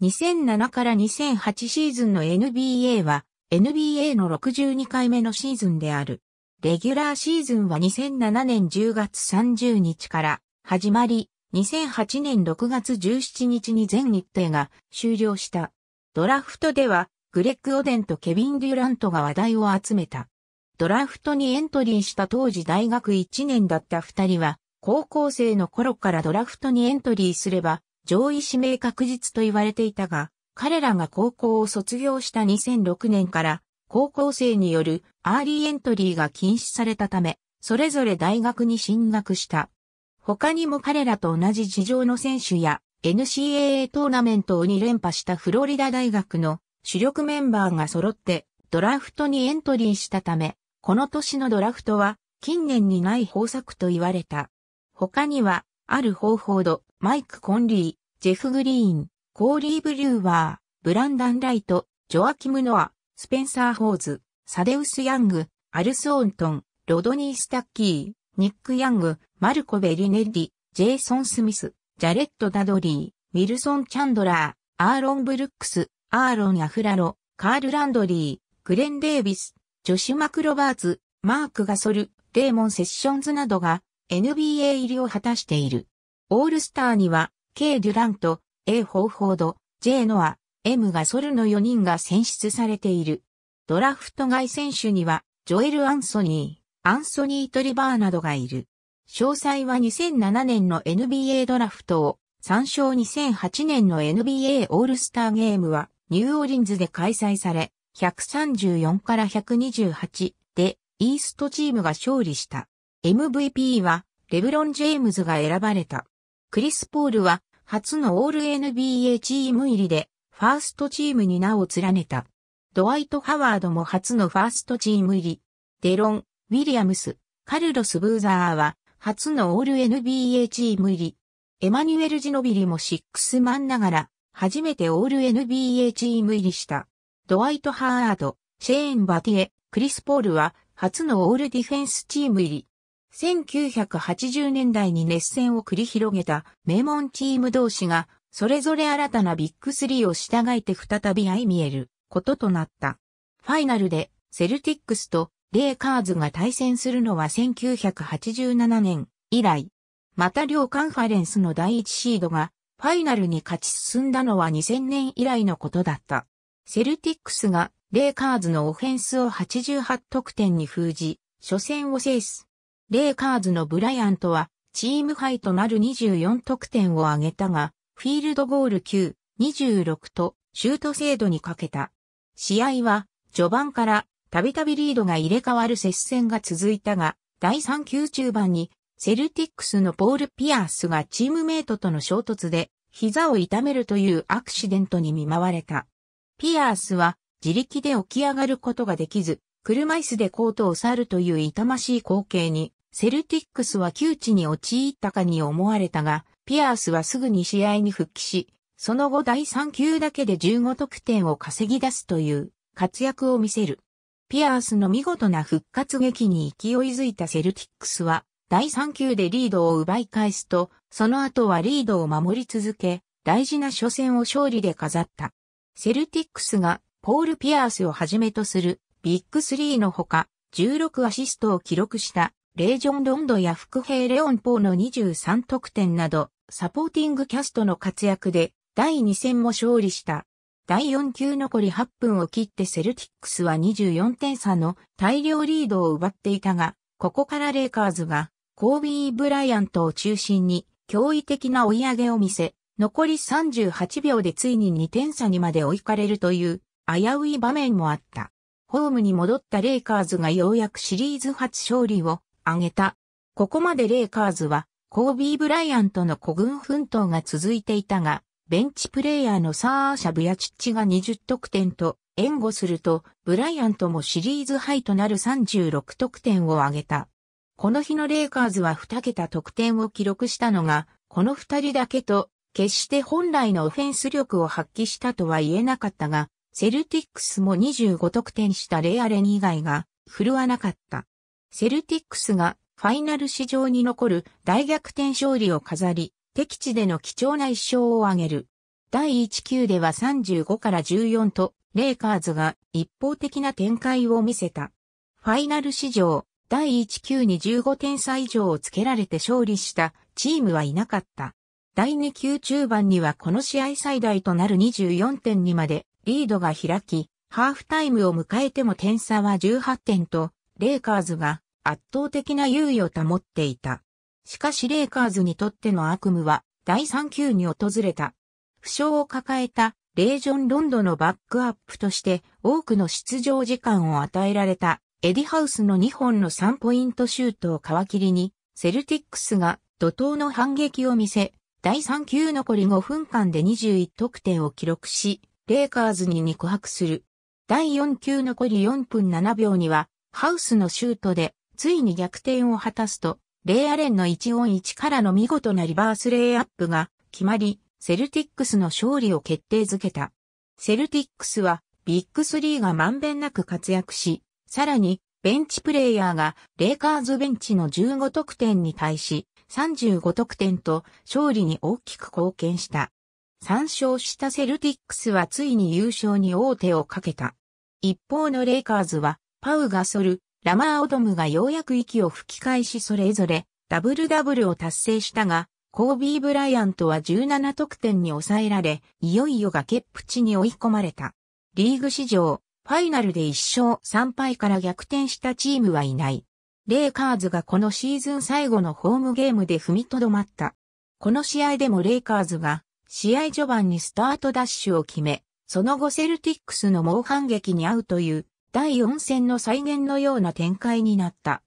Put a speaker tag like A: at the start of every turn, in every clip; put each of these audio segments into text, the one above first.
A: 2007から2008シーズンの NBA は NBA の62回目のシーズンである。レギュラーシーズンは2007年10月30日から始まり、2008年6月17日に全日程が終了した。ドラフトでは、グレッグ・オデンとケビン・デュラントが話題を集めた。ドラフトにエントリーした当時大学1年だった2人は、高校生の頃からドラフトにエントリーすれば、上位指名確実と言われていたが、彼らが高校を卒業した2006年から高校生によるアーリーエントリーが禁止されたため、それぞれ大学に進学した。他にも彼らと同じ事情の選手や NCAA トーナメントを2連覇したフロリダ大学の主力メンバーが揃ってドラフトにエントリーしたため、この年のドラフトは近年にない方策と言われた。他には、ある方法度、マイク・コンリー、ジェフ・グリーン、コーリー・ブリューワー、ブランダン・ライト、ジョアキム・ノア、スペンサー・ホーズ、サデウス・ヤング、アルス・オントン、ロドニー・スタッキー、ニック・ヤング、マルコ・ベリネッリ、ジェイソン・スミス、ジャレット・ダドリー、ウィルソン・チャンドラー、アーロン・ブルックス、アーロン・アフラロ、カール・ランドリー、グレン・デイビス、ジョシュ・マクロバーツ、マーク・ガソル、デーモン・セッションズなどが NBA 入りを果たしている。オールスターには K・ デュラント、A・ ホーフォード、J・ ノア、M・ ガソルの4人が選出されている。ドラフト外選手には、ジョエル・アンソニー、アンソニー・トリバーなどがいる。詳細は2007年の NBA ドラフトを、参照2008年の NBA オールスターゲームは、ニューオリンズで開催され、134から128で、イーストチームが勝利した。MVP は、レブロン・ジェームズが選ばれた。クリス・ポールは初のオール NBA チーム入りでファーストチームに名を連ねた。ドワイト・ハワードも初のファーストチーム入り。デロン、ウィリアムス、カルロス・ブーザーは初のオール NBA チーム入り。エマニュエル・ジノビリもシックスマンながら初めてオール NBA チーム入りした。ドワイト・ハワード、シェーン・バティエ、クリス・ポールは初のオールディフェンスチーム入り。1980年代に熱戦を繰り広げた名門チーム同士が、それぞれ新たなビッグ3を従えて再び相見えることとなった。ファイナルでセルティックスとレイカーズが対戦するのは1987年以来。また両カンファレンスの第1シードがファイナルに勝ち進んだのは2000年以来のことだった。セルティックスがレイカーズのオフェンスを88得点に封じ、初戦を制す。レイカーズのブライアントは、チームハイとなる24得点を挙げたが、フィールドゴール9、26と、シュート精度にかけた。試合は、序盤から、たびたびリードが入れ替わる接戦が続いたが、第3球中盤に、セルティックスのポール・ピアースがチームメイトとの衝突で、膝を痛めるというアクシデントに見舞われた。ピアースは、自力で起き上がることができず、車椅子でコートを去るという痛ましい光景にセルティックスは窮地に陥ったかに思われたが、ピアースはすぐに試合に復帰し、その後第3球だけで15得点を稼ぎ出すという活躍を見せる。ピアースの見事な復活劇に勢いづいたセルティックスは、第3球でリードを奪い返すと、その後はリードを守り続け、大事な初戦を勝利で飾った。セルティックスがポール・ピアースをはじめとするビッグ3のほか、16アシストを記録したレージョン・ロンドや副兵レオン・ポーの23得点など、サポーティングキャストの活躍で、第2戦も勝利した。第4球残り8分を切ってセルティックスは24点差の大量リードを奪っていたが、ここからレイカーズがコービー・ブライアントを中心に驚異的な追い上げを見せ、残り38秒でついに2点差にまで追いかれるという危うい場面もあった。ホームに戻ったレイカーズがようやくシリーズ初勝利を挙げた。ここまでレイカーズは、コービー・ブライアントの孤軍奮闘が続いていたが、ベンチプレイヤーのサーシャ・ブヤチッチが20得点と援護すると、ブライアントもシリーズハイとなる36得点を挙げた。この日のレイカーズは2桁得点を記録したのが、この2人だけと、決して本来のオフェンス力を発揮したとは言えなかったが、セルティックスも25得点したレイアレン以外が振るわなかった。セルティックスがファイナル史上に残る大逆転勝利を飾り、敵地での貴重な一勝を挙げる。第1球では35から14と、レイカーズが一方的な展開を見せた。ファイナル史上、第1球に15点差以上をつけられて勝利したチームはいなかった。第2球中盤にはこの試合最大となる24点にまでリードが開き、ハーフタイムを迎えても点差は18点とレイカーズが圧倒的な優位を保っていた。しかしレイカーズにとっての悪夢は第3級に訪れた。負傷を抱えたレイジョン・ロンドのバックアップとして多くの出場時間を与えられたエディハウスの2本の3ポイントシュートを皮切りにセルティックスが怒涛の反撃を見せ第3級残り5分間で21得点を記録しレイカーズに肉薄する。第4級残り4分7秒にはハウスのシュートで、ついに逆転を果たすと、レイアレンの1音一1からの見事なリバースレイアップが決まり、セルティックスの勝利を決定づけた。セルティックスはビッグスリーがまんべんなく活躍し、さらにベンチプレイヤーがレイカーズベンチの15得点に対し35得点と勝利に大きく貢献した。3勝したセルティックスはついに優勝に王手をかけた。一方のレイカーズはパウ・ガソル、ラマー・オドムがようやく息を吹き返しそれぞれダブルダブルを達成したが、コービー・ブライアントは17得点に抑えられ、いよいよ崖っぷちに追い込まれた。リーグ史上、ファイナルで1勝3敗から逆転したチームはいない。レイカーズがこのシーズン最後のホームゲームで踏みとどまった。この試合でもレイカーズが試合序盤にスタートダッシュを決め、その後セルティックスの猛反撃に遭うという第4戦の再現のような展開になった。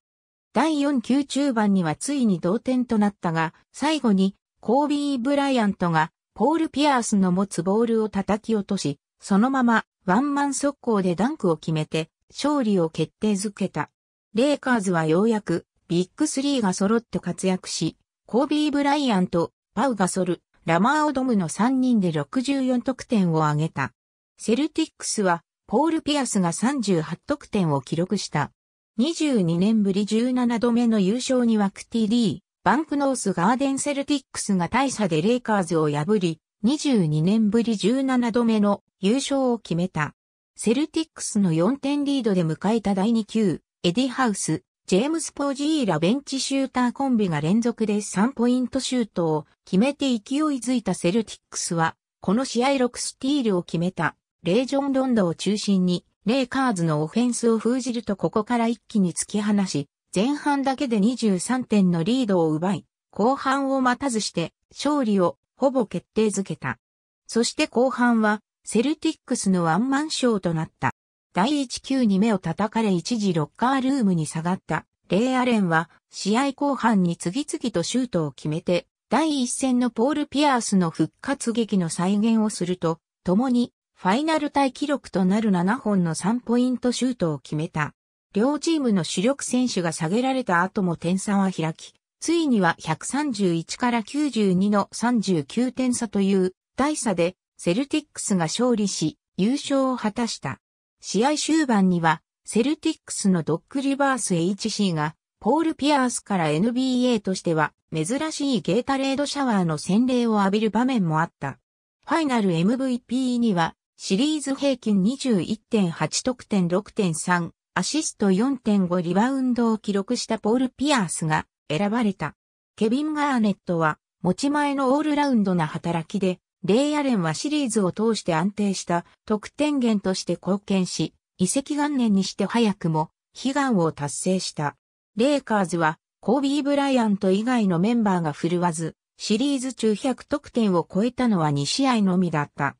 A: 第4球中盤にはついに同点となったが、最後にコービー・ブライアントがポール・ピアースの持つボールを叩き落とし、そのままワンマン速攻でダンクを決めて勝利を決定づけた。レイカーズはようやくビッグ3が揃って活躍し、コービー・ブライアント、パウ・ガソル、ラマー・オドムの3人で64得点を挙げた。セルティックスはポール・ピアスが38得点を記録した。22年ぶり17度目の優勝にはクティ・リー、バンクノース・ガーデン・セルティックスが大差でレイカーズを破り、22年ぶり17度目の優勝を決めた。セルティックスの4点リードで迎えた第2球、エディ・ハウス、ジェームス・ポージーラベンチシューターコンビが連続で3ポイントシュートを決めて勢いづいたセルティックスは、この試合6スティールを決めた。レージョンロンドを中心に、レイカーズのオフェンスを封じるとここから一気に突き放し、前半だけで23点のリードを奪い、後半を待たずして勝利をほぼ決定づけた。そして後半はセルティックスのワンマンショーとなった。第1球に目を叩かれ一時ロッカールームに下がったレイ・アレンは試合後半に次々とシュートを決めて第1戦のポール・ピアースの復活劇の再現をすると、共にファイナルタイ記録となる7本の3ポイントシュートを決めた。両チームの主力選手が下げられた後も点差は開き、ついには131から92の39点差という大差でセルティックスが勝利し優勝を果たした。試合終盤にはセルティックスのドッグリバース HC がポール・ピアースから NBA としては珍しいゲータレードシャワーの洗礼を浴びる場面もあった。ファイナル MVP にはシリーズ平均21.8得点6.3、アシスト4.5リバウンドを記録したポール・ピアースが選ばれた。ケビン・ガーネットは持ち前のオールラウンドな働きで、レイアレンはシリーズを通して安定した得点源として貢献し、移籍元年にして早くも悲願を達成した。レイカーズはコービー・ブライアント以外のメンバーが振るわず、シリーズ中100得点を超えたのは2試合のみだった。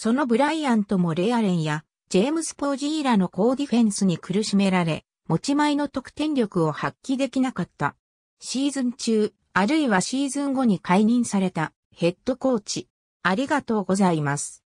A: そのブライアントもレアレンやジェームス・ポージーラの高ディフェンスに苦しめられ、持ち前の得点力を発揮できなかった。シーズン中、あるいはシーズン後に解任されたヘッドコーチ。ありがとうございます。